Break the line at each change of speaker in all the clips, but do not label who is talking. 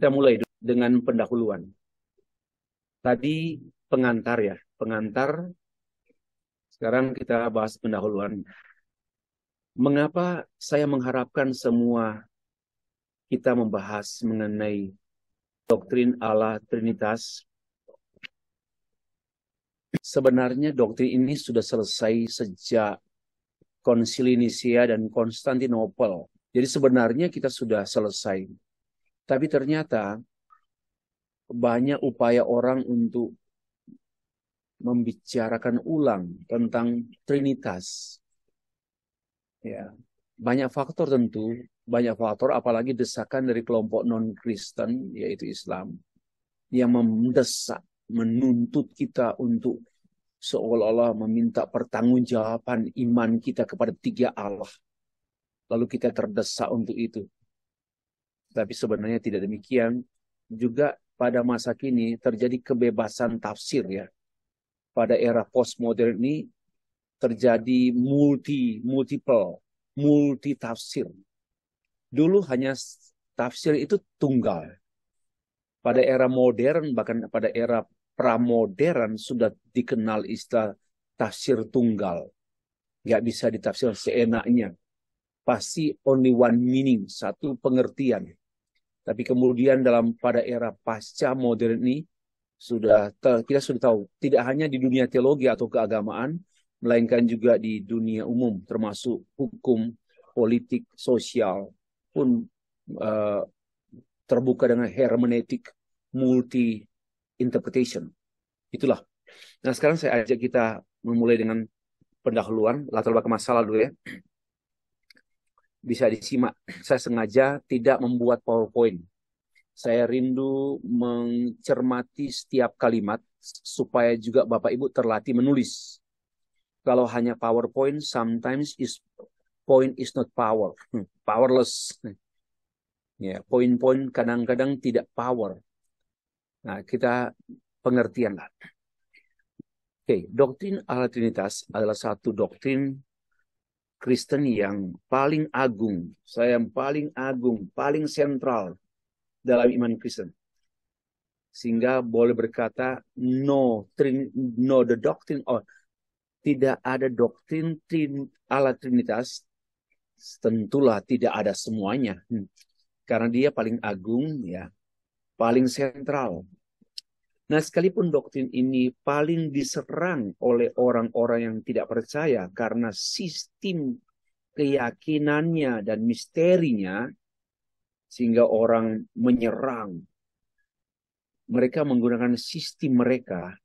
Kita mulai dengan pendahuluan. Tadi pengantar ya, pengantar. Sekarang kita bahas pendahuluan. Mengapa saya mengharapkan semua kita membahas mengenai doktrin Allah Trinitas? Sebenarnya doktrin ini sudah selesai sejak Konsili Nisia dan Konstantinopel. Jadi sebenarnya kita sudah selesai tapi ternyata banyak upaya orang untuk membicarakan ulang tentang Trinitas. Ya, banyak faktor tentu, banyak faktor apalagi desakan dari kelompok non-Kristen yaitu Islam yang mendesak, menuntut kita untuk seolah-olah meminta pertanggungjawaban iman kita kepada tiga Allah. Lalu kita terdesak untuk itu tapi sebenarnya tidak demikian. Juga pada masa kini terjadi kebebasan tafsir ya. Pada era postmodern ini terjadi multi, multiple, multi tafsir. Dulu hanya tafsir itu tunggal. Pada era modern bahkan pada era pramodern sudah dikenal istilah tafsir tunggal. Gak bisa ditafsir seenaknya. Pasti only one meaning, satu pengertian tapi kemudian dalam pada era pasca modern ini sudah kita sudah tahu tidak hanya di dunia teologi atau keagamaan melainkan juga di dunia umum termasuk hukum, politik, sosial pun uh, terbuka dengan hermeneutik multi interpretation. Itulah. Nah, sekarang saya ajak kita memulai dengan pendahuluan latar belakang masalah dulu ya bisa disimak. Saya sengaja tidak membuat PowerPoint. Saya rindu mencermati setiap kalimat supaya juga Bapak Ibu terlatih menulis. Kalau hanya PowerPoint, sometimes is point is not power, hmm, powerless. Hmm. Ya, yeah, poin-poin kadang-kadang tidak power. Nah, kita pengertianlah. Oke, okay, doktrin Allah Trinitas adalah satu doktrin Kristen yang paling agung, saya yang paling agung, paling sentral dalam iman Kristen. Sehingga boleh berkata no, trin, no the doctrine or tidak ada doktrin trin, ala Trinitas, tentulah tidak ada semuanya. Hmm. Karena dia paling agung ya, paling sentral Nah, sekalipun doktrin ini paling diserang oleh orang-orang yang tidak percaya karena sistem keyakinannya dan misterinya, sehingga orang menyerang. Mereka menggunakan sistem mereka.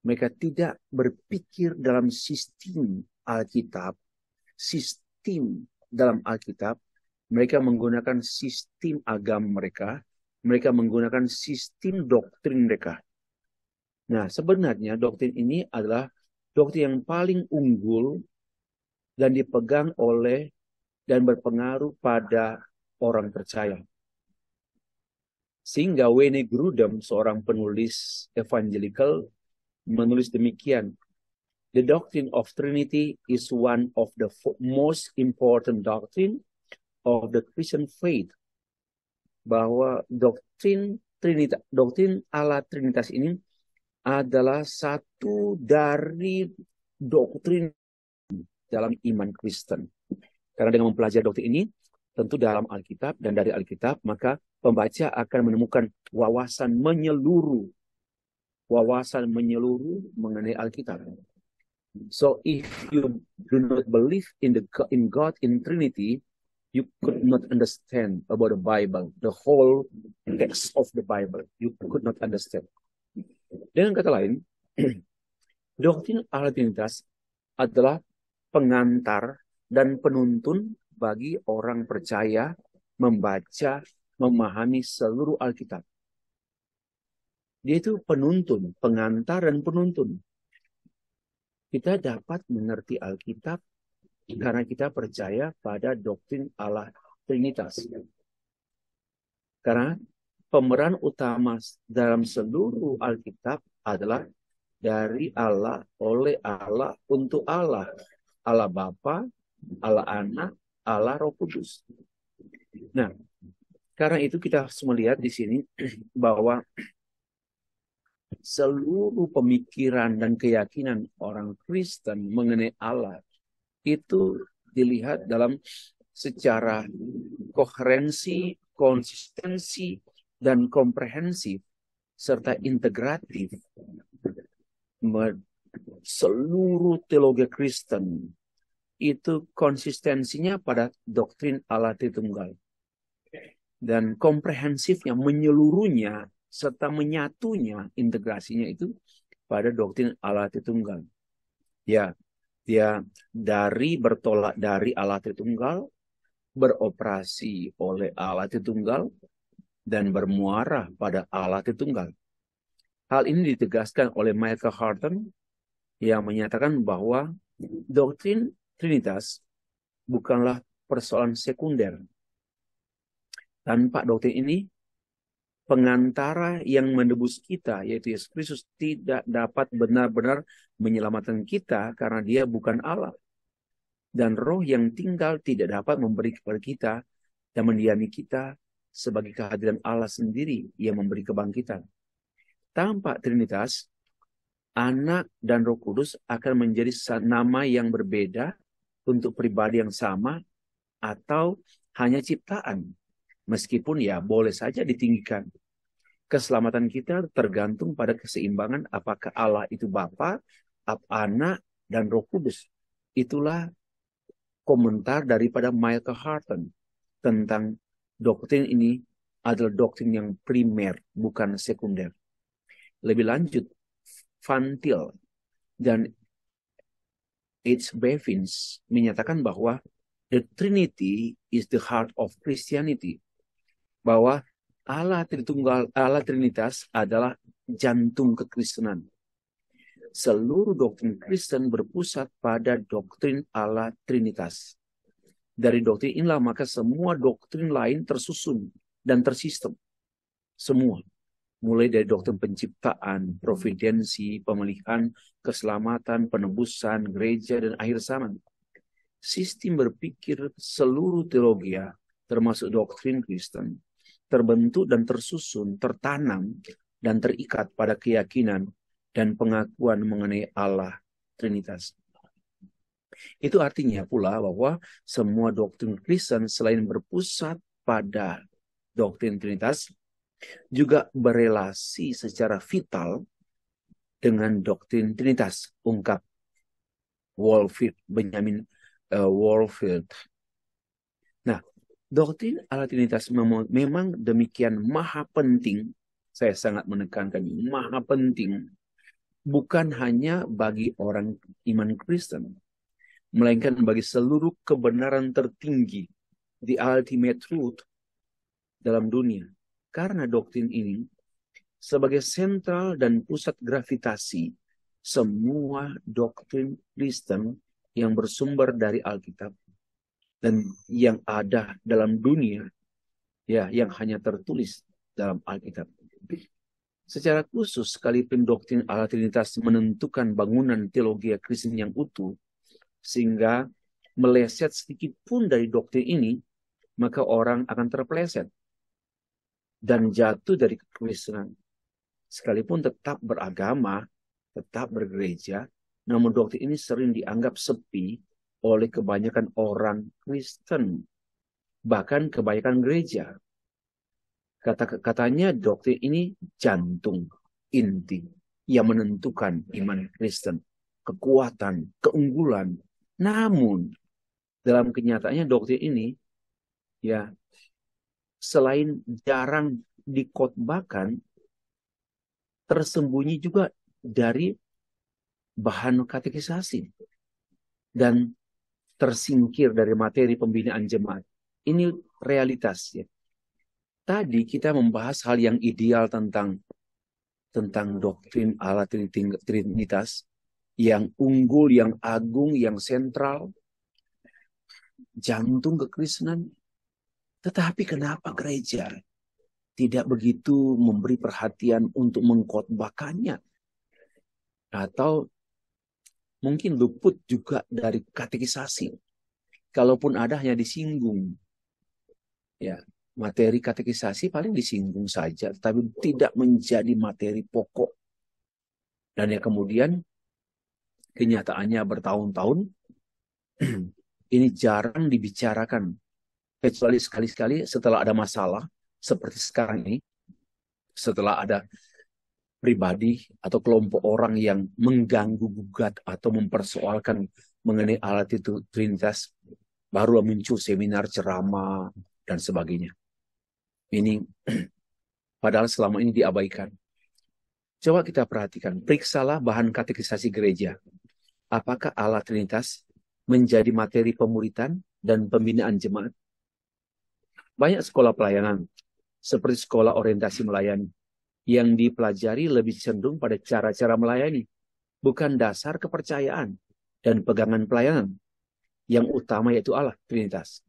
Mereka tidak berpikir dalam sistem Alkitab, sistem dalam Alkitab. Mereka menggunakan sistem agama mereka. Mereka menggunakan sistem doktrin mereka Nah, sebenarnya doktrin ini adalah doktrin yang paling unggul dan dipegang oleh dan berpengaruh pada orang percaya. Sehingga Wayne Grudem, seorang penulis evangelikal, menulis demikian. The doctrine of Trinity is one of the most important doctrine of the Christian faith. Bahwa doktrin Trinita, doktrin ala Trinitas ini adalah satu dari doktrin dalam iman Kristen. Karena dengan mempelajari doktrin ini, tentu dalam Alkitab dan dari Alkitab, maka pembaca akan menemukan wawasan menyeluruh. Wawasan menyeluruh mengenai Alkitab. So if you do not believe in the in God in Trinity, you could not understand about the Bible, the whole text of the Bible. You could not understand. Dengan kata lain, doktrin ahli Trinitas adalah pengantar dan penuntun bagi orang percaya membaca, memahami seluruh Alkitab. Dia itu penuntun, pengantar dan penuntun. Kita dapat mengerti Alkitab karena kita percaya pada doktrin Allah Trinitas. Karena pemeran utama dalam seluruh Alkitab adalah dari Allah, oleh Allah, untuk Allah. Allah Bapa, Allah Anak, Allah Roh Kudus. Nah, karena itu kita harus melihat di sini bahwa seluruh pemikiran dan keyakinan orang Kristen mengenai Allah itu dilihat dalam secara koherensi, konsistensi, dan komprehensif serta integratif seluruh teologi Kristen itu konsistensinya pada doktrin Allah Tritunggal dan komprehensifnya menyeluruhnya serta menyatunya integrasinya itu pada doktrin Allah Tritunggal ya dia ya, dari bertolak dari Allah Tritunggal beroperasi oleh Allah Tritunggal dan bermuara pada Allah Tritunggal. Hal ini ditegaskan oleh Michael Horton yang menyatakan bahwa doktrin Trinitas bukanlah persoalan sekunder. Tanpa doktrin ini, pengantara yang menebus kita, yaitu Yesus Kristus, tidak dapat benar-benar menyelamatkan kita karena dia bukan Allah. Dan roh yang tinggal tidak dapat memberi kepada kita dan mendiami kita sebagai kehadiran Allah sendiri yang memberi kebangkitan. Tanpa Trinitas, Anak dan Roh Kudus akan menjadi nama yang berbeda untuk pribadi yang sama atau hanya ciptaan. Meskipun ya boleh saja ditinggikan. Keselamatan kita tergantung pada keseimbangan apakah Allah itu Bapa, Anak, dan Roh Kudus. Itulah komentar daripada Michael Harton tentang doktrin ini adalah doktrin yang primer, bukan sekunder. Lebih lanjut, Fantil dan H. Bevins menyatakan bahwa the Trinity is the heart of Christianity. Bahwa Allah Tritunggal, Allah Trinitas adalah jantung kekristenan. Seluruh doktrin Kristen berpusat pada doktrin Allah Trinitas. Dari doktrin inilah maka semua doktrin lain tersusun dan tersistem. Semua. Mulai dari doktrin penciptaan, providensi, pemilihan, keselamatan, penebusan, gereja, dan akhir zaman. Sistem berpikir seluruh teologi termasuk doktrin Kristen, terbentuk dan tersusun, tertanam, dan terikat pada keyakinan dan pengakuan mengenai Allah Trinitas. Itu artinya pula bahwa semua doktrin Kristen selain berpusat pada doktrin Trinitas juga berelasi secara vital dengan doktrin Trinitas, ungkap Wolfield, Benjamin uh, eh, Wolfield. Nah, doktrin Allah Trinitas memang demikian maha penting. Saya sangat menekankan maha penting bukan hanya bagi orang iman Kristen, melainkan bagi seluruh kebenaran tertinggi, di ultimate truth dalam dunia. Karena doktrin ini sebagai sentral dan pusat gravitasi semua doktrin Kristen yang bersumber dari Alkitab dan yang ada dalam dunia ya yang hanya tertulis dalam Alkitab. Secara khusus, sekalipun doktrin Allah Trinitas menentukan bangunan teologi Kristen yang utuh, sehingga meleset sedikit pun dari doktrin ini, maka orang akan terpeleset dan jatuh dari kekristenan. Sekalipun tetap beragama, tetap bergereja, namun doktrin ini sering dianggap sepi oleh kebanyakan orang Kristen, bahkan kebanyakan gereja. Kata katanya doktrin ini jantung inti yang menentukan iman Kristen, kekuatan, keunggulan, namun dalam kenyataannya doktrin ini ya selain jarang dikotbahkan tersembunyi juga dari bahan katekisasi dan tersingkir dari materi pembinaan jemaat. Ini realitas ya. Tadi kita membahas hal yang ideal tentang tentang doktrin ala Trinitas yang unggul, yang agung, yang sentral. Jantung kekristenan. Tetapi kenapa gereja tidak begitu memberi perhatian untuk mengkotbahkannya? Atau mungkin luput juga dari katekisasi. Kalaupun ada hanya disinggung. Ya, materi katekisasi paling disinggung saja, tapi tidak menjadi materi pokok. Dan yang kemudian kenyataannya bertahun-tahun ini jarang dibicarakan kecuali sekali-sekali setelah ada masalah seperti sekarang ini setelah ada pribadi atau kelompok orang yang mengganggu gugat atau mempersoalkan mengenai alat itu trinitas baru muncul seminar ceramah dan sebagainya ini padahal selama ini diabaikan coba kita perhatikan periksalah bahan katekisasi gereja apakah Allah Trinitas menjadi materi pemuritan dan pembinaan jemaat? Banyak sekolah pelayanan, seperti sekolah orientasi melayani, yang dipelajari lebih cenderung pada cara-cara melayani, bukan dasar kepercayaan dan pegangan pelayanan. Yang utama yaitu Allah Trinitas.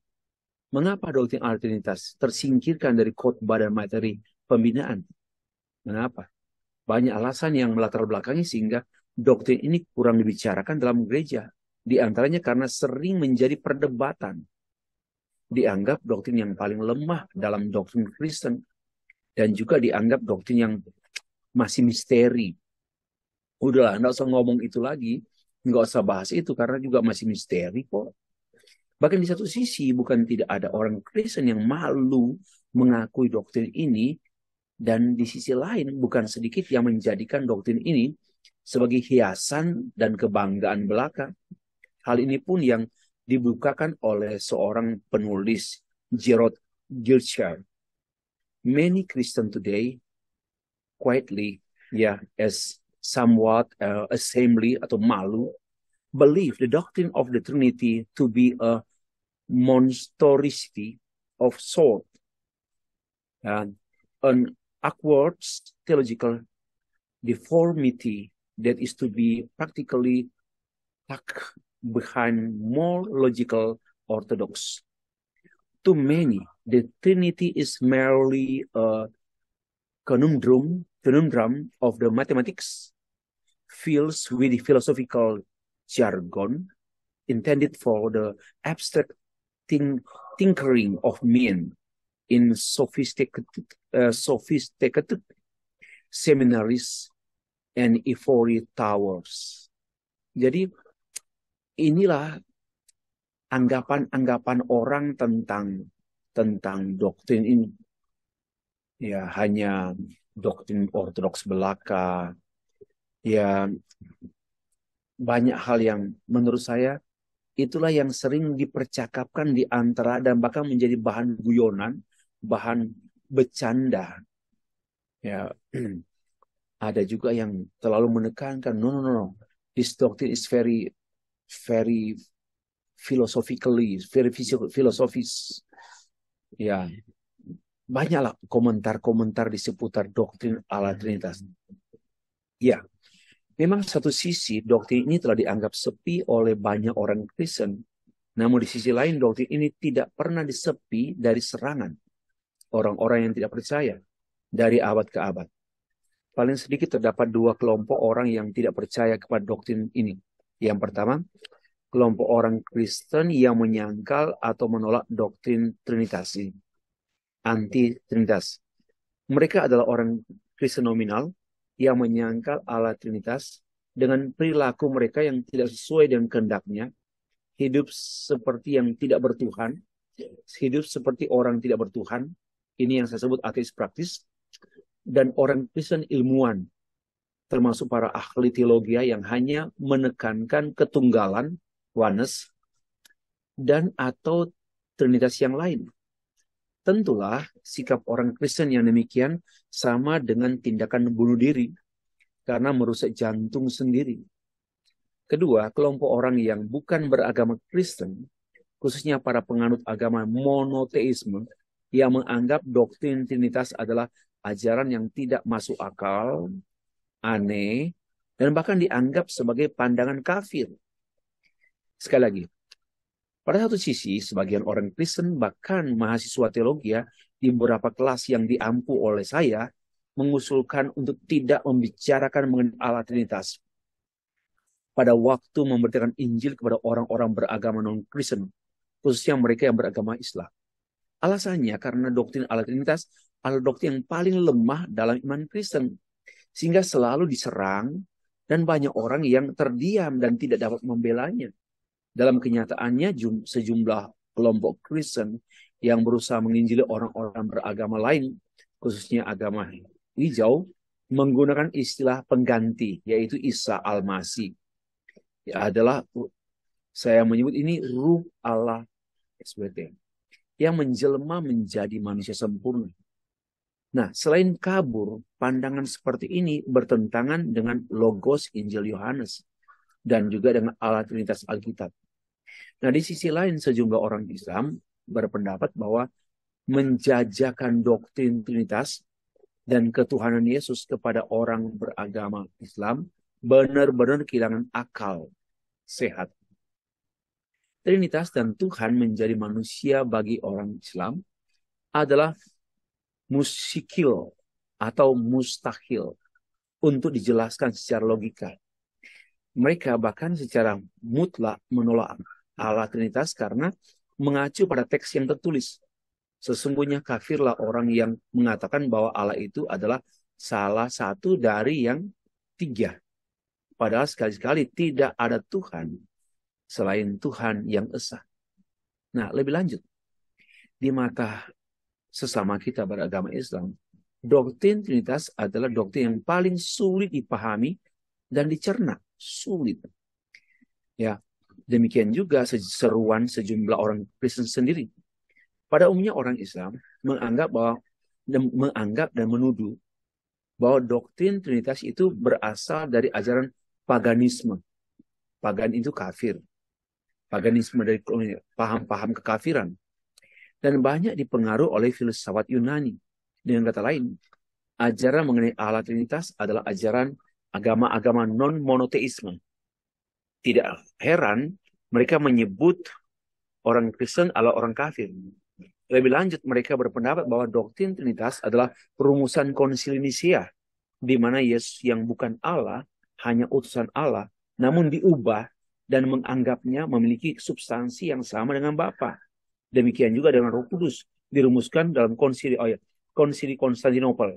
Mengapa doktrin Allah Trinitas tersingkirkan dari khotbah dan materi pembinaan? Mengapa? Banyak alasan yang melatar belakangi sehingga doktrin ini kurang dibicarakan dalam gereja. Di antaranya karena sering menjadi perdebatan. Dianggap doktrin yang paling lemah dalam doktrin Kristen. Dan juga dianggap doktrin yang masih misteri. Udahlah, nggak usah ngomong itu lagi. Nggak usah bahas itu karena juga masih misteri kok. Bahkan di satu sisi bukan tidak ada orang Kristen yang malu mengakui doktrin ini dan di sisi lain bukan sedikit yang menjadikan doktrin ini sebagai hiasan dan kebanggaan belaka. Hal ini pun yang dibukakan oleh seorang penulis Gerard Gilcher. Many Christian today quietly, yeah, as somewhat uh, assembly atau malu, believe the doctrine of the Trinity to be a monstrosity of sort, uh, an awkward theological deformity that is to be practically tucked behind more logical orthodox. To many, the Trinity is merely a conundrum, conundrum of the mathematics, fills with philosophical jargon intended for the abstract think tinkering of men in sophisticated, uh, sophisticated seminaries and ivory towers. Jadi inilah anggapan-anggapan orang tentang tentang doktrin ini. Ya, hanya doktrin ortodoks belaka. Ya, banyak hal yang menurut saya itulah yang sering dipercakapkan di antara dan bahkan menjadi bahan guyonan, bahan bercanda. Ya, Ada juga yang terlalu menekankan, no, no, no, no. This doctrine is very, very philosophically, very filosofis. Ya, banyaklah komentar-komentar di seputar doktrin ala Trinitas. Ya, memang satu sisi doktrin ini telah dianggap sepi oleh banyak orang Kristen. Namun di sisi lain doktrin ini tidak pernah disepi dari serangan orang-orang yang tidak percaya dari abad ke abad paling sedikit terdapat dua kelompok orang yang tidak percaya kepada doktrin ini. Yang pertama, kelompok orang Kristen yang menyangkal atau menolak doktrin Trinitas ini. Anti Trinitas. Mereka adalah orang Kristen nominal yang menyangkal Allah Trinitas dengan perilaku mereka yang tidak sesuai dengan kehendaknya, hidup seperti yang tidak bertuhan, hidup seperti orang tidak bertuhan. Ini yang saya sebut ateis praktis dan orang Kristen ilmuwan, termasuk para ahli teologi yang hanya menekankan ketunggalan, Wanes dan atau trinitas yang lain. Tentulah sikap orang Kristen yang demikian sama dengan tindakan bunuh diri karena merusak jantung sendiri. Kedua, kelompok orang yang bukan beragama Kristen, khususnya para penganut agama monoteisme, yang menganggap doktrin Trinitas adalah ajaran yang tidak masuk akal, aneh, dan bahkan dianggap sebagai pandangan kafir. Sekali lagi, pada satu sisi, sebagian orang Kristen bahkan mahasiswa teologi ya, di beberapa kelas yang diampu oleh saya, mengusulkan untuk tidak membicarakan mengenai Allah Trinitas. Pada waktu memberikan Injil kepada orang-orang beragama non-Kristen, khususnya mereka yang beragama Islam. Alasannya karena doktrin alat Trinitas alat doktrin yang paling lemah dalam iman Kristen. Sehingga selalu diserang dan banyak orang yang terdiam dan tidak dapat membelanya. Dalam kenyataannya sejumlah kelompok Kristen yang berusaha menginjili orang-orang beragama lain, khususnya agama hijau, menggunakan istilah pengganti, yaitu Isa Al-Masih. Ya, adalah saya menyebut ini ruh Allah SBT yang menjelma menjadi manusia sempurna Nah, selain kabur, pandangan seperti ini bertentangan dengan logos Injil Yohanes dan juga dengan alat Trinitas Alkitab. Nah, di sisi lain sejumlah orang Islam berpendapat bahwa menjajakan doktrin Trinitas dan ketuhanan Yesus kepada orang beragama Islam benar-benar kehilangan akal sehat. Trinitas dan Tuhan menjadi manusia bagi orang Islam adalah musikil atau mustahil untuk dijelaskan secara logika. Mereka bahkan secara mutlak menolak Allah Trinitas karena mengacu pada teks yang tertulis. Sesungguhnya kafirlah orang yang mengatakan bahwa Allah itu adalah salah satu dari yang tiga. Padahal sekali-sekali tidak ada Tuhan selain Tuhan yang esa. Nah, lebih lanjut. Di mata sesama kita beragama Islam, doktrin Trinitas adalah doktrin yang paling sulit dipahami dan dicerna. Sulit. Ya, demikian juga seruan sejumlah orang Kristen sendiri. Pada umumnya orang Islam menganggap bahwa menganggap dan menuduh bahwa doktrin Trinitas itu berasal dari ajaran paganisme. Pagan itu kafir. Paganisme dari paham-paham kekafiran dan banyak dipengaruhi oleh filsafat Yunani. Dengan kata lain, ajaran mengenai Allah Trinitas adalah ajaran agama-agama non-monoteisme. Tidak heran mereka menyebut orang Kristen adalah orang kafir. Lebih lanjut, mereka berpendapat bahwa doktrin Trinitas adalah perumusan konsili Nisia, di mana Yesus yang bukan Allah, hanya utusan Allah, namun diubah dan menganggapnya memiliki substansi yang sama dengan Bapa. Demikian juga dengan Roh Kudus dirumuskan dalam konsili oh ya, konsili Konstantinopel.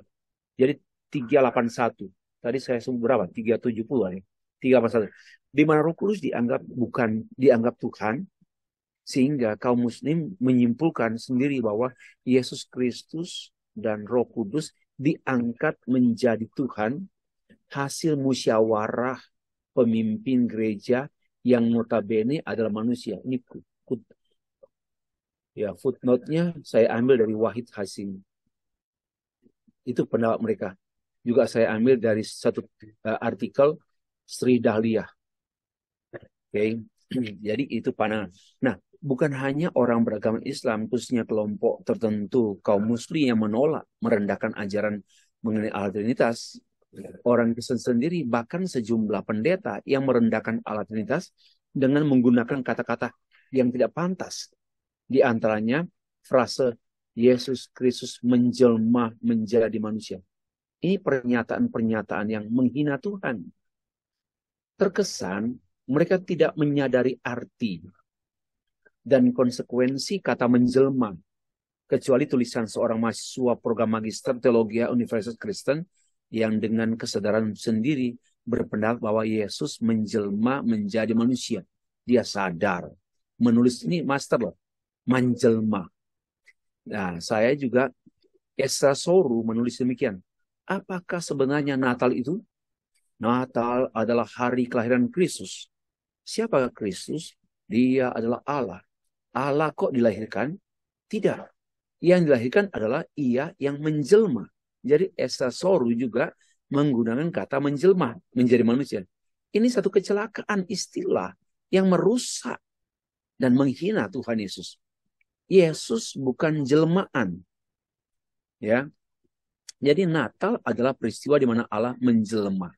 Jadi 381. Tadi saya sebut berapa? 370 ya. 381. Di mana Roh Kudus dianggap bukan dianggap Tuhan sehingga kaum muslim menyimpulkan sendiri bahwa Yesus Kristus dan Roh Kudus diangkat menjadi Tuhan hasil musyawarah pemimpin gereja yang notabene adalah manusia. Ini Ya, footnote-nya saya ambil dari Wahid Hasim. Itu pendapat mereka. Juga saya ambil dari satu uh, artikel Sri Dahlia. Oke. Okay. Jadi itu pandangan. Nah, bukan hanya orang beragama Islam, khususnya kelompok tertentu kaum muslim yang menolak merendahkan ajaran mengenai alat Trinitas. Orang Kristen sendiri bahkan sejumlah pendeta yang merendahkan alat Trinitas dengan menggunakan kata-kata yang tidak pantas di antaranya frase Yesus Kristus menjelma menjadi manusia. Ini pernyataan-pernyataan yang menghina Tuhan. Terkesan mereka tidak menyadari arti dan konsekuensi kata menjelma. Kecuali tulisan seorang mahasiswa program magister teologi Universitas Kristen yang dengan kesadaran sendiri berpendapat bahwa Yesus menjelma menjadi manusia. Dia sadar. Menulis ini master loh menjelma. Nah, saya juga Esra Soru menulis demikian. Apakah sebenarnya Natal itu? Natal adalah hari kelahiran Kristus. Siapa Kristus? Dia adalah Allah. Allah kok dilahirkan? Tidak. Yang dilahirkan adalah ia yang menjelma. Jadi Esra Soru juga menggunakan kata menjelma, menjadi manusia. Ini satu kecelakaan istilah yang merusak dan menghina Tuhan Yesus. Yesus bukan jelmaan. Ya. Jadi Natal adalah peristiwa di mana Allah menjelma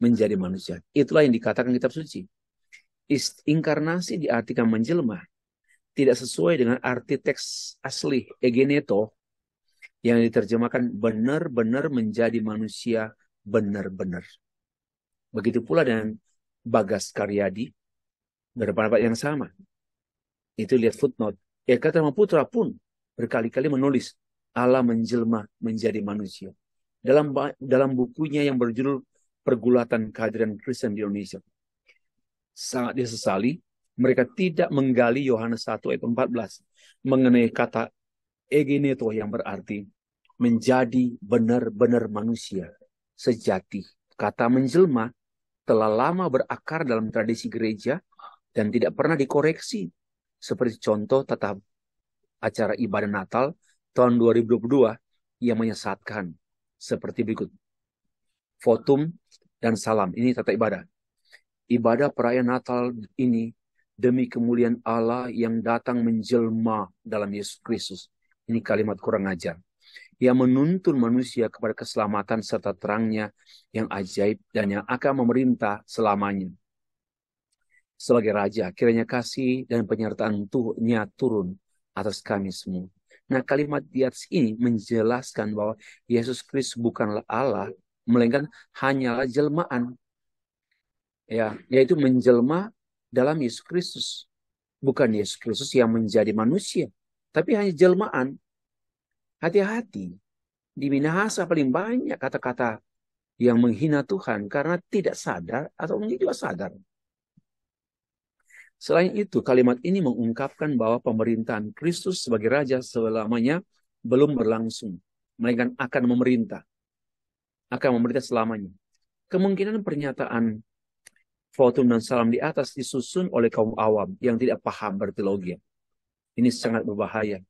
menjadi manusia. Itulah yang dikatakan kitab suci. Inkarnasi diartikan menjelma tidak sesuai dengan arti teks asli egeneto yang diterjemahkan benar-benar menjadi manusia benar-benar. Begitu pula dengan Bagas Karyadi berpendapat yang sama. Itu lihat footnote Ya, kata Putra pun berkali-kali menulis Allah menjelma menjadi manusia. Dalam dalam bukunya yang berjudul Pergulatan Kehadiran Kristen di Indonesia. Sangat disesali mereka tidak menggali Yohanes 1 ayat 14 mengenai kata egeneto yang berarti menjadi benar-benar manusia sejati. Kata menjelma telah lama berakar dalam tradisi gereja dan tidak pernah dikoreksi seperti contoh tata acara ibadah Natal tahun 2022 yang menyesatkan seperti berikut. Fotum dan salam, ini tata ibadah. Ibadah perayaan Natal ini demi kemuliaan Allah yang datang menjelma dalam Yesus Kristus. Ini kalimat kurang ajar. Yang menuntun manusia kepada keselamatan serta terangnya yang ajaib dan yang akan memerintah selamanya sebagai raja, kiranya kasih dan penyertaan Nya turun atas kami semua. Nah kalimat di atas ini menjelaskan bahwa Yesus Kristus bukanlah Allah, melainkan hanyalah jelmaan. Ya, yaitu menjelma dalam Yesus Kristus. Bukan Yesus Kristus yang menjadi manusia, tapi hanya jelmaan. Hati-hati, di Minahasa paling banyak kata-kata yang menghina Tuhan karena tidak sadar atau mungkin juga sadar Selain itu, kalimat ini mengungkapkan bahwa pemerintahan Kristus sebagai raja selamanya belum berlangsung, melainkan akan memerintah. Akan memerintah selamanya. Kemungkinan pernyataan Fortun dan salam di atas disusun oleh kaum awam yang tidak paham berteologi. Ini sangat berbahaya.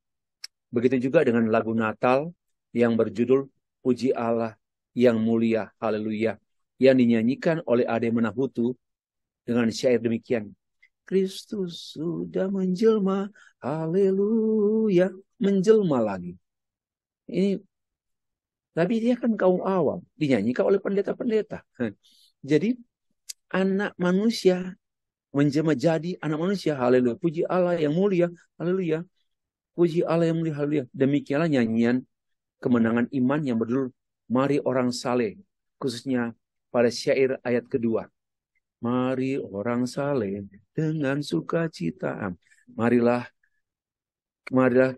Begitu juga dengan lagu Natal yang berjudul Puji Allah yang mulia, haleluya, yang dinyanyikan oleh Ade Menahutu dengan syair demikian. Kristus sudah menjelma. Haleluya. Menjelma lagi. Ini tapi dia kan kaum awam, dinyanyikan oleh pendeta-pendeta. Jadi anak manusia menjelma jadi anak manusia. Haleluya. Puji Allah yang mulia. Haleluya. Puji Allah yang mulia. Haleluya. Demikianlah nyanyian kemenangan iman yang berjudul Mari orang saleh khususnya pada syair ayat kedua. Mari orang saleh dengan sukacita. Marilah marilah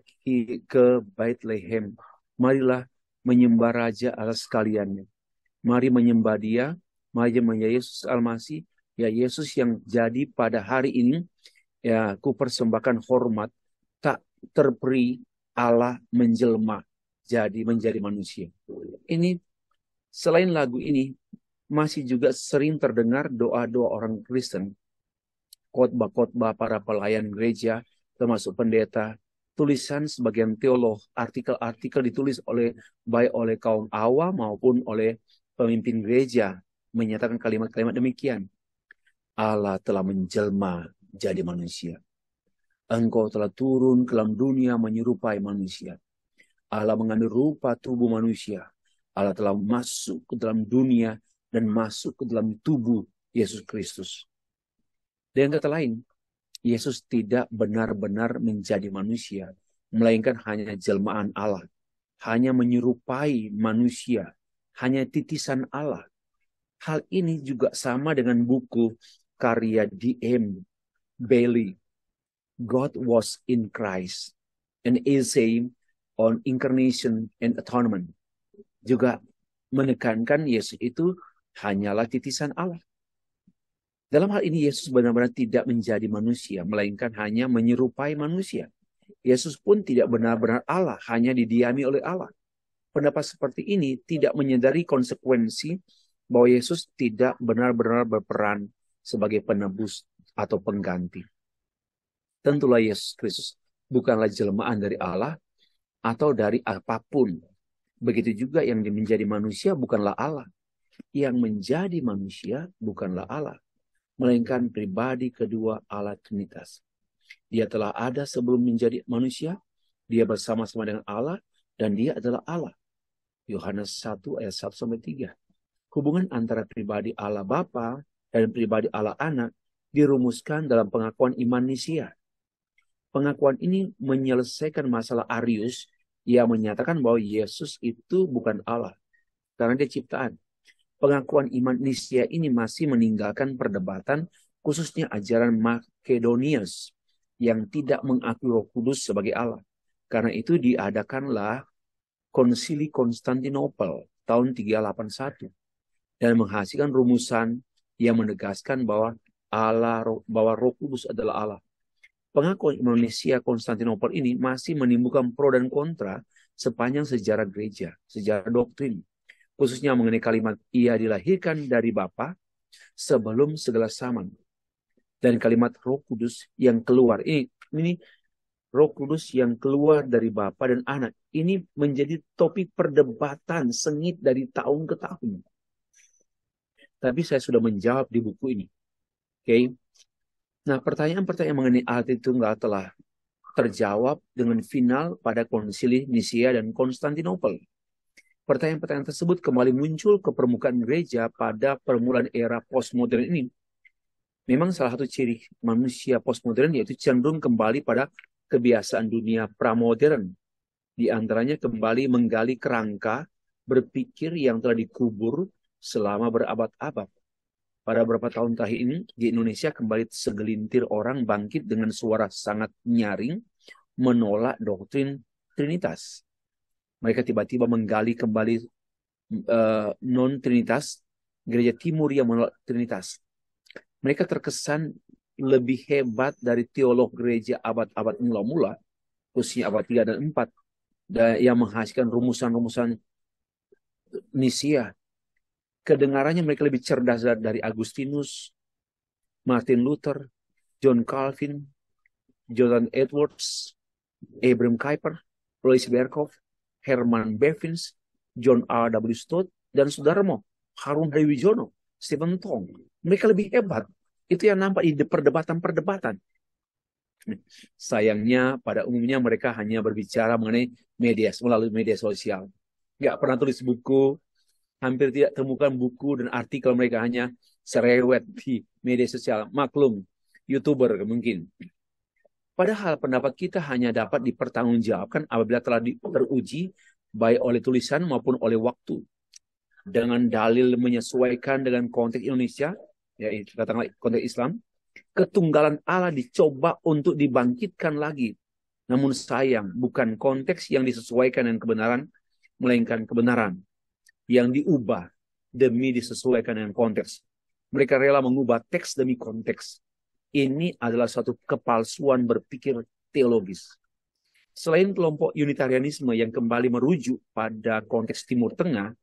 ke lehem. Marilah menyembah Raja atas sekaliannya. Mari menyembah dia, mari menyembah Yesus Almasih, ya Yesus yang jadi pada hari ini, ya ku persembahkan hormat, tak terperi Allah menjelma, jadi menjadi manusia. Ini selain lagu ini, masih juga sering terdengar doa-doa orang Kristen. Khotbah-khotbah para pelayan gereja, termasuk pendeta, tulisan sebagian teolog, artikel-artikel ditulis oleh baik oleh kaum awam maupun oleh pemimpin gereja menyatakan kalimat-kalimat demikian. Allah telah menjelma jadi manusia. Engkau telah turun ke dalam dunia menyerupai manusia. Allah mengandung rupa tubuh manusia. Allah telah masuk ke dalam dunia dan masuk ke dalam tubuh Yesus Kristus. Dengan kata lain, Yesus tidak benar-benar menjadi manusia, melainkan hanya jelmaan Allah, hanya menyerupai manusia, hanya titisan Allah. Hal ini juga sama dengan buku karya D.M. Bailey, God Was in Christ, an essay on incarnation and atonement. Juga menekankan Yesus itu hanyalah titisan Allah. Dalam hal ini Yesus benar-benar tidak menjadi manusia, melainkan hanya menyerupai manusia. Yesus pun tidak benar-benar Allah, hanya didiami oleh Allah. Pendapat seperti ini tidak menyadari konsekuensi bahwa Yesus tidak benar-benar berperan sebagai penebus atau pengganti. Tentulah Yesus Kristus bukanlah jelmaan dari Allah atau dari apapun. Begitu juga yang menjadi manusia bukanlah Allah, yang menjadi manusia bukanlah Allah, melainkan pribadi kedua Allah Trinitas. Dia telah ada sebelum menjadi manusia, dia bersama-sama dengan Allah, dan dia adalah Allah. Yohanes 1 ayat 1 sampai 3. Hubungan antara pribadi Allah Bapa dan pribadi Allah Anak dirumuskan dalam pengakuan iman Nisia. Pengakuan ini menyelesaikan masalah Arius yang menyatakan bahwa Yesus itu bukan Allah karena dia ciptaan pengakuan iman Nisia ini masih meninggalkan perdebatan khususnya ajaran Makedonius yang tidak mengakui Roh Kudus sebagai Allah. Karena itu diadakanlah Konsili Konstantinopel tahun 381 dan menghasilkan rumusan yang menegaskan bahwa Allah bahwa Roh Kudus adalah Allah. Pengakuan iman Indonesia Konstantinopel ini masih menimbulkan pro dan kontra sepanjang sejarah gereja, sejarah doktrin, khususnya mengenai kalimat ia dilahirkan dari Bapa sebelum segala zaman dan kalimat Roh Kudus yang keluar ini ini Roh Kudus yang keluar dari Bapa dan Anak ini menjadi topik perdebatan sengit dari tahun ke tahun. Tapi saya sudah menjawab di buku ini. Oke. Okay? Nah, pertanyaan-pertanyaan mengenai itu nggak telah terjawab dengan final pada konsili Nisia dan Konstantinopel. Pertanyaan-pertanyaan tersebut kembali muncul ke permukaan gereja pada permulaan era postmodern ini. Memang salah satu ciri manusia postmodern yaitu cenderung kembali pada kebiasaan dunia pramodern. Di antaranya kembali menggali kerangka berpikir yang telah dikubur selama berabad-abad. Pada beberapa tahun terakhir ini, di Indonesia kembali segelintir orang bangkit dengan suara sangat nyaring menolak doktrin Trinitas mereka tiba-tiba menggali kembali uh, eh, non-trinitas, gereja timur yang menolak trinitas. Mereka terkesan lebih hebat dari teolog gereja abad-abad mula-mula, khususnya abad 3 dan 4, dan yang menghasilkan rumusan-rumusan Nisia. Kedengarannya mereka lebih cerdas dari Agustinus, Martin Luther, John Calvin, Jonathan Edwards, Abraham Kuyper, Louis Berkov, Herman Bevins, John R. W. Stott, dan Sudarmo, Harun Haywijono, Stephen Tong. Mereka lebih hebat. Itu yang nampak di perdebatan-perdebatan. Sayangnya pada umumnya mereka hanya berbicara mengenai media melalui media sosial. Nggak pernah tulis buku, hampir tidak temukan buku dan artikel mereka hanya serewet di media sosial. Maklum, youtuber mungkin. Padahal pendapat kita hanya dapat dipertanggungjawabkan apabila telah teruji baik oleh tulisan maupun oleh waktu. Dengan dalil menyesuaikan dengan konteks Indonesia, yaitu katakanlah konteks Islam, ketunggalan Allah dicoba untuk dibangkitkan lagi. Namun sayang, bukan konteks yang disesuaikan dengan kebenaran, melainkan kebenaran yang diubah demi disesuaikan dengan konteks. Mereka rela mengubah teks demi konteks. Ini adalah satu kepalsuan berpikir teologis. Selain kelompok Unitarianisme yang kembali merujuk pada konteks Timur Tengah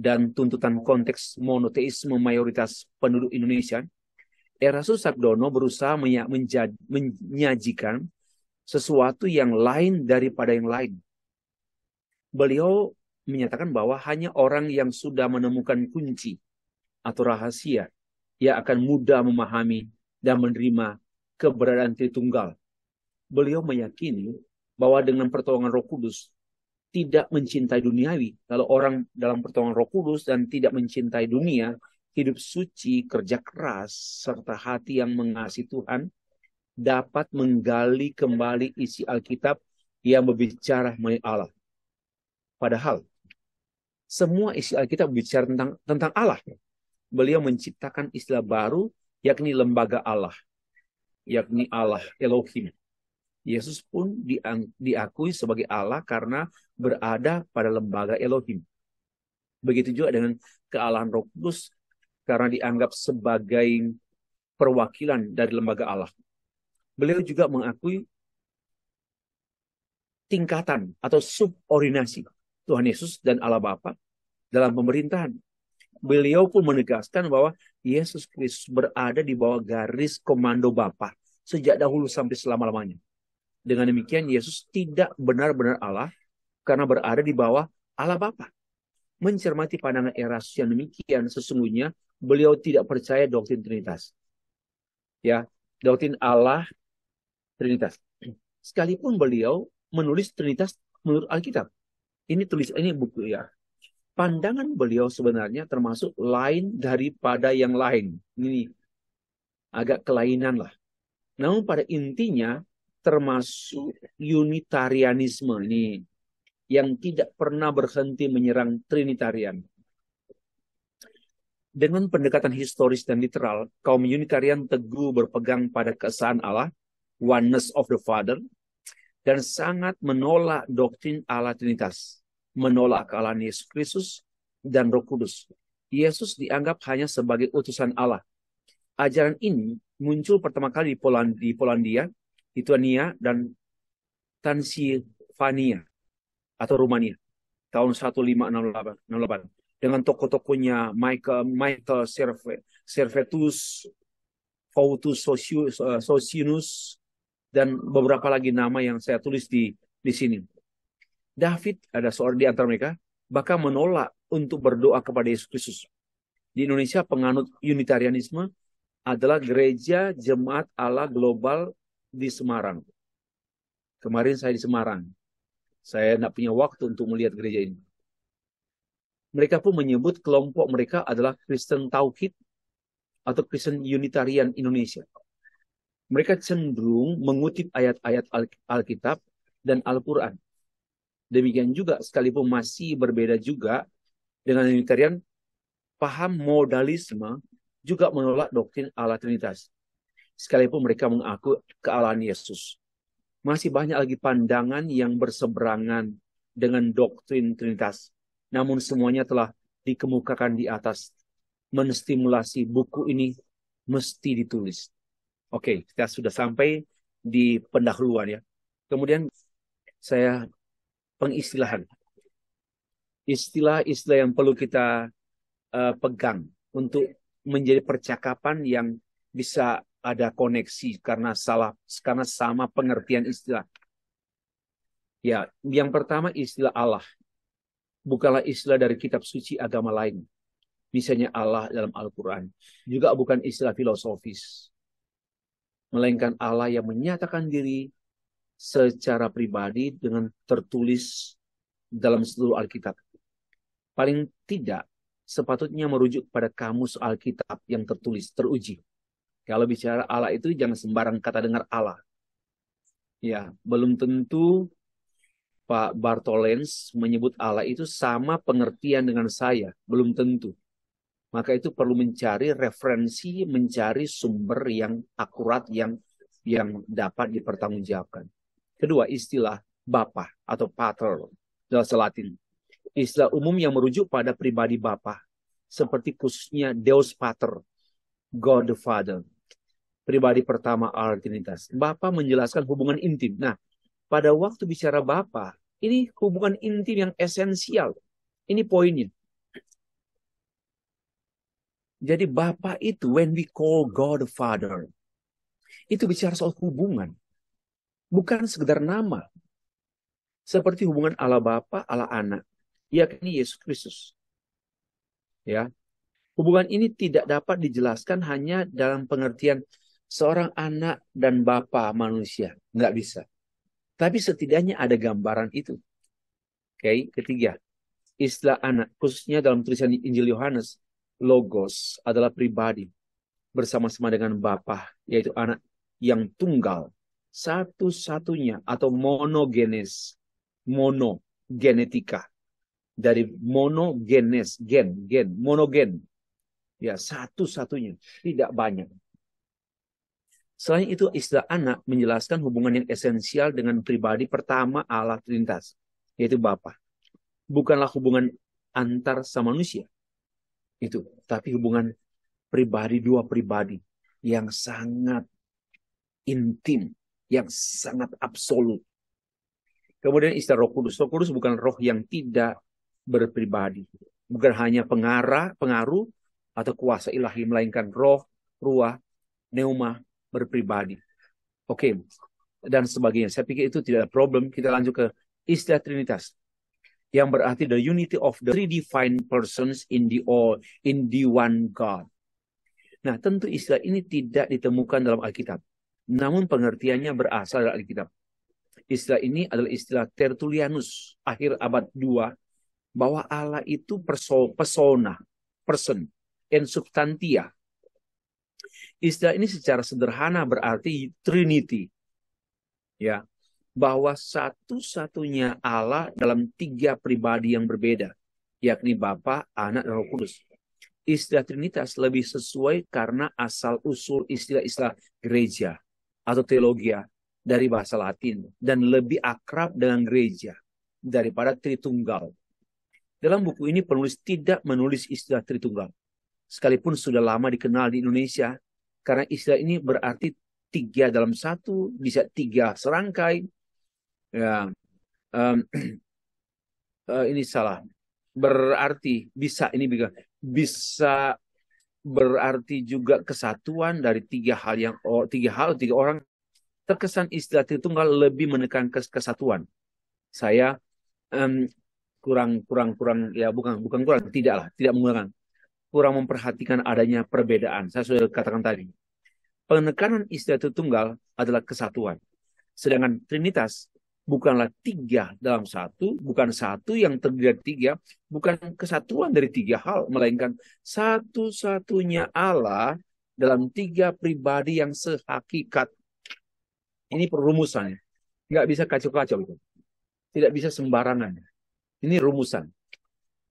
dan tuntutan konteks monoteisme mayoritas penduduk Indonesia, Erasus Sabdono berusaha menyajikan sesuatu yang lain daripada yang lain. Beliau menyatakan bahwa hanya orang yang sudah menemukan kunci atau rahasia yang akan mudah memahami dan menerima keberadaan Tritunggal. Beliau meyakini bahwa dengan pertolongan Roh Kudus tidak mencintai duniawi. Kalau orang dalam pertolongan Roh Kudus dan tidak mencintai dunia, hidup suci, kerja keras, serta hati yang mengasihi Tuhan dapat menggali kembali isi Alkitab yang berbicara mengenai Allah. Padahal semua isi Alkitab berbicara tentang tentang Allah. Beliau menciptakan istilah baru yakni lembaga Allah, yakni Allah Elohim. Yesus pun diakui sebagai Allah karena berada pada lembaga Elohim. Begitu juga dengan kealahan Roh Kudus karena dianggap sebagai perwakilan dari lembaga Allah. Beliau juga mengakui tingkatan atau subordinasi Tuhan Yesus dan Allah Bapa dalam pemerintahan beliau pun menegaskan bahwa Yesus Kristus berada di bawah garis komando Bapa sejak dahulu sampai selama-lamanya. Dengan demikian Yesus tidak benar-benar Allah karena berada di bawah Allah Bapa. Mencermati pandangan Erasmus yang demikian sesungguhnya beliau tidak percaya doktrin Trinitas. Ya, doktrin Allah Trinitas. Sekalipun beliau menulis Trinitas menurut Alkitab. Ini tulis ini buku ya, pandangan beliau sebenarnya termasuk lain daripada yang lain. Ini agak kelainan lah. Namun pada intinya termasuk unitarianisme ini yang tidak pernah berhenti menyerang Trinitarian. Dengan pendekatan historis dan literal, kaum Unitarian teguh berpegang pada kesan Allah, oneness of the Father, dan sangat menolak doktrin Allah Trinitas menolak kealahan Yesus Kristus dan Roh Kudus. Yesus dianggap hanya sebagai utusan Allah. Ajaran ini muncul pertama kali di Polandia, di Polandia Lithuania, dan Transylvania atau Rumania tahun 1568 dengan tokoh-tokohnya Michael Michael Servetus, Fautus Socinus dan beberapa lagi nama yang saya tulis di di sini. David ada seorang di antara mereka bahkan menolak untuk berdoa kepada Yesus Kristus. Di Indonesia penganut Unitarianisme adalah gereja jemaat Allah global di Semarang. Kemarin saya di Semarang. Saya tidak punya waktu untuk melihat gereja ini. Mereka pun menyebut kelompok mereka adalah Kristen Tauhid atau Kristen Unitarian Indonesia. Mereka cenderung mengutip ayat-ayat Alkitab dan Al-Quran Demikian juga sekalipun masih berbeda juga dengan Unitarian, paham modalisme juga menolak doktrin Allah Trinitas. Sekalipun mereka mengaku kealahan Yesus. Masih banyak lagi pandangan yang berseberangan dengan doktrin Trinitas. Namun semuanya telah dikemukakan di atas. Menstimulasi buku ini mesti ditulis. Oke, kita sudah sampai di pendahuluan ya. Kemudian saya pengistilahan. Istilah-istilah yang perlu kita uh, pegang untuk menjadi percakapan yang bisa ada koneksi karena salah karena sama pengertian istilah. Ya, yang pertama istilah Allah. Bukanlah istilah dari kitab suci agama lain. Misalnya Allah dalam Al-Quran. Juga bukan istilah filosofis. Melainkan Allah yang menyatakan diri secara pribadi dengan tertulis dalam seluruh Alkitab. Paling tidak, sepatutnya merujuk pada kamus Alkitab yang tertulis, teruji. Kalau bicara Allah itu jangan sembarang kata dengar Allah. Ya, belum tentu Pak Bartolens menyebut Allah itu sama pengertian dengan saya, belum tentu. Maka itu perlu mencari referensi, mencari sumber yang akurat yang yang dapat dipertanggungjawabkan. Kedua, istilah Bapa atau Pater dalam Latin. Istilah umum yang merujuk pada pribadi Bapa, seperti khususnya Deus Pater, God the Father. Pribadi pertama Allah Bapa menjelaskan hubungan intim. Nah, pada waktu bicara Bapa, ini hubungan intim yang esensial. Ini poinnya. Jadi Bapa itu, when we call God the Father, itu bicara soal hubungan bukan sekedar nama. Seperti hubungan Allah Bapa, Allah Anak, yakni Yesus Kristus. Ya. Hubungan ini tidak dapat dijelaskan hanya dalam pengertian seorang anak dan bapa manusia, nggak bisa. Tapi setidaknya ada gambaran itu. Oke, ketiga, istilah anak, khususnya dalam tulisan Injil Yohanes, logos adalah pribadi bersama-sama dengan Bapa, yaitu anak yang tunggal satu-satunya atau monogenes, mono genetika dari monogenes, gen, gen, monogen. Ya, satu-satunya, tidak banyak. Selain itu, istilah anak menjelaskan hubungan yang esensial dengan pribadi pertama Allah Trinitas, yaitu Bapa. Bukanlah hubungan antar sama manusia, itu, tapi hubungan pribadi dua pribadi yang sangat intim, yang sangat absolut. Kemudian istilah roh kudus. Roh kudus bukan roh yang tidak berpribadi. Bukan hanya pengarah, pengaruh atau kuasa ilahi. Melainkan roh, ruah, neuma, berpribadi. Oke, okay. dan sebagainya. Saya pikir itu tidak ada problem. Kita lanjut ke istilah Trinitas yang berarti the unity of the three divine persons in the all in the one God. Nah, tentu istilah ini tidak ditemukan dalam Alkitab namun pengertiannya berasal dari Alkitab. Istilah ini adalah istilah tertulianus akhir abad 2 bahwa Allah itu perso persona, person, and substantia. Istilah ini secara sederhana berarti Trinity. Ya, bahwa satu-satunya Allah dalam tiga pribadi yang berbeda, yakni Bapa, Anak, dan Roh Kudus. Istilah Trinitas lebih sesuai karena asal-usul istilah-istilah gereja atau teologia ya, dari bahasa Latin dan lebih akrab dengan gereja daripada Tritunggal. Dalam buku ini penulis tidak menulis istilah Tritunggal. Sekalipun sudah lama dikenal di Indonesia, karena istilah ini berarti tiga dalam satu, bisa tiga serangkai. Ya, um, uh, ini salah. Berarti bisa ini bisa bisa berarti juga kesatuan dari tiga hal yang oh, tiga hal tiga orang terkesan istilah Tritunggal lebih menekan kesatuan. Saya um, kurang kurang kurang ya bukan bukan kurang tidaklah tidak menggunakan kurang memperhatikan adanya perbedaan. Saya sudah katakan tadi penekanan istilah Tritunggal adalah kesatuan, sedangkan Trinitas bukanlah tiga dalam satu, bukan satu yang terdiri dari tiga, bukan kesatuan dari tiga hal, melainkan satu-satunya Allah dalam tiga pribadi yang sehakikat. Ini perumusan, Nggak bisa kacau-kacau itu. Tidak bisa sembarangan. Ini rumusan.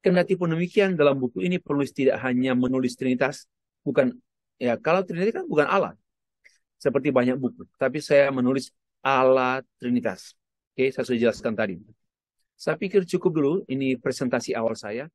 Kendati pun demikian dalam buku ini penulis tidak hanya menulis Trinitas, bukan ya kalau Trinitas kan bukan Allah. Seperti banyak buku, tapi saya menulis Allah Trinitas Oke, saya sudah jelaskan tadi. Saya pikir cukup dulu, ini presentasi awal saya.